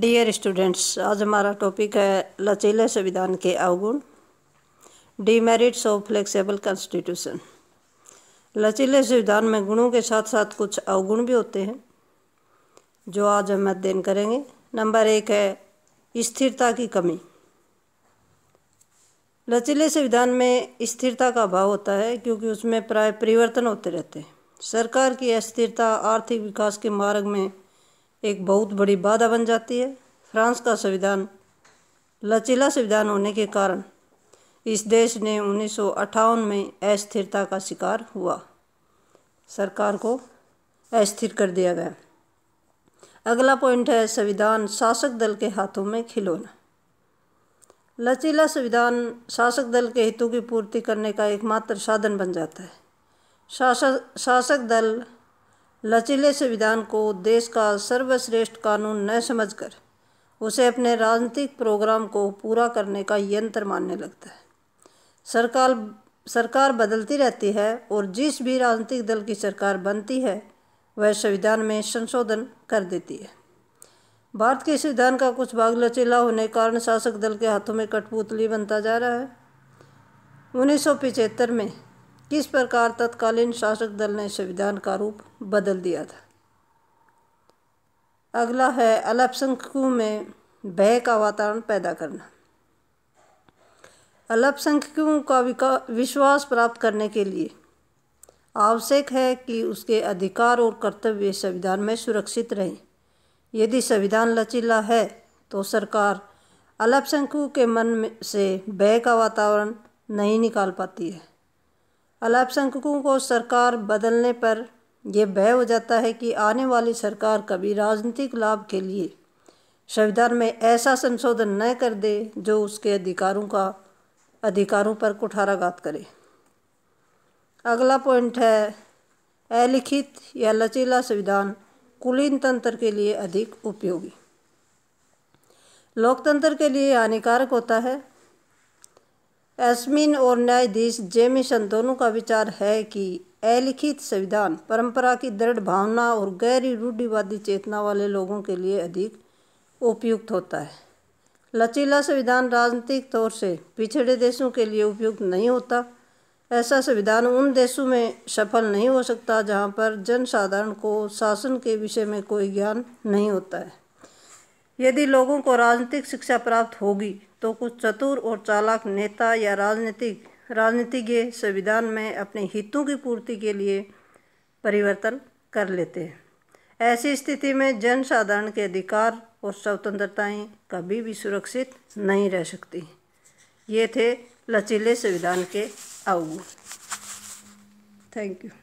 dear students आज हमारा topic है लचीले संविधान के अवगुण डीमेरिट्स ऑफ फ्लेक्सिबल कॉन्स्टिट्यूशन लचीले संविधान में गुणों के साथ साथ कुछ अवगुण भी होते हैं जो आज हम अध्ययन करेंगे नंबर एक है स्थिरता की कमी लचीले संविधान में स्थिरता का अभाव होता है क्योंकि उसमें प्राय परिवर्तन होते रहते हैं सरकार की अस्थिरता आर्थिक विकास के मार्ग में एक बहुत बड़ी बाधा बन जाती है फ्रांस का संविधान लचीला संविधान होने के कारण इस देश ने उन्नीस में अस्थिरता का शिकार हुआ सरकार को अस्थिर कर दिया गया अगला पॉइंट है संविधान शासक दल के हाथों में खिलौना लचीला संविधान शासक दल के हितों की पूर्ति करने का एकमात्र साधन बन जाता है शासक शासक दल लचीले संविधान को देश का सर्वश्रेष्ठ कानून न समझकर उसे अपने राजनीतिक प्रोग्राम को पूरा करने का यंत्र मानने लगता है सरकार सरकार बदलती रहती है और जिस भी राजनीतिक दल की सरकार बनती है वह संविधान में संशोधन कर देती है भारत के संविधान का कुछ भाग लचीला होने के कारण शासक दल के हाथों में कठपुतली बनता जा रहा है उन्नीस में किस प्रकार तत्कालीन शासक दल ने संविधान का रूप बदल दिया था अगला है अल्पसंख्यकों में भय का वातावरण पैदा करना अल्पसंख्यकों का विश्वास प्राप्त करने के लिए आवश्यक है कि उसके अधिकार और कर्तव्य संविधान में सुरक्षित रहें यदि संविधान लचीला है तो सरकार अल्पसंख्यकों के मन में से भय का वातावरण नहीं निकाल पाती है अल्पसंख्यकों को सरकार बदलने पर यह भय हो जाता है कि आने वाली सरकार कभी राजनीतिक लाभ के लिए संविधान में ऐसा संशोधन न कर दे जो उसके अधिकारों का अधिकारों पर कुठाराघात करे अगला पॉइंट है अलिखित या लचीला संविधान कुलीन तंत्र के लिए अधिक उपयोगी लोकतंत्र के लिए हानिकारक होता है एस्मिन और न्यायाधीश जेमिसन दोनों का विचार है कि अलिखित संविधान परंपरा की दृढ़ भावना और गहरी रूढ़िवादी चेतना वाले लोगों के लिए अधिक उपयुक्त होता है लचीला संविधान राजनीतिक तौर से पिछड़े देशों के लिए उपयुक्त नहीं होता ऐसा संविधान उन देशों में सफल नहीं हो सकता जहाँ पर जनसाधारण को शासन के विषय में कोई ज्ञान नहीं होता है यदि लोगों को राजनीतिक शिक्षा प्राप्त होगी तो कुछ चतुर और चालाक नेता या राजनीतिक राजनीतिज्ञ संविधान में अपने हितों की पूर्ति के लिए परिवर्तन कर लेते हैं ऐसी स्थिति में जनसाधारण के अधिकार और स्वतंत्रताएं कभी भी सुरक्षित नहीं रह सकती ये थे लचीले संविधान के अवगुण थैंक यू